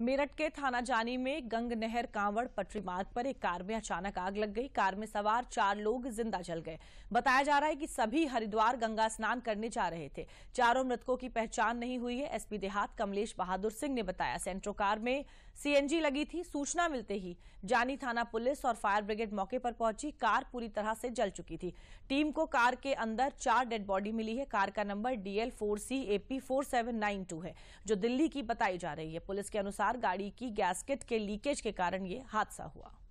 मेरठ के थाना जानी में गंग नहर कांवड़ पटरी मार्ग पर एक कार में अचानक आग लग गई कार में सवार चार लोग जिंदा जल गए बताया जा रहा है कि सभी हरिद्वार गंगा स्नान करने जा रहे थे चारों मृतकों की पहचान नहीं हुई है एसपी देहात कमलेश बहादुर सिंह ने बताया सेंट्रो कार में सीएनजी लगी थी सूचना मिलते ही जानी थाना पुलिस और फायर ब्रिगेड मौके पर पहुंची कार पूरी तरह से जल चुकी थी टीम को कार के अंदर चार डेड बॉडी मिली है कार का number DL four C AP four है जो दिल्ली की बताई जा रही है पुलिस के अनुसार कार गाड़ी की गैसकेट के लीकेज के कारण ये हादसा हुआ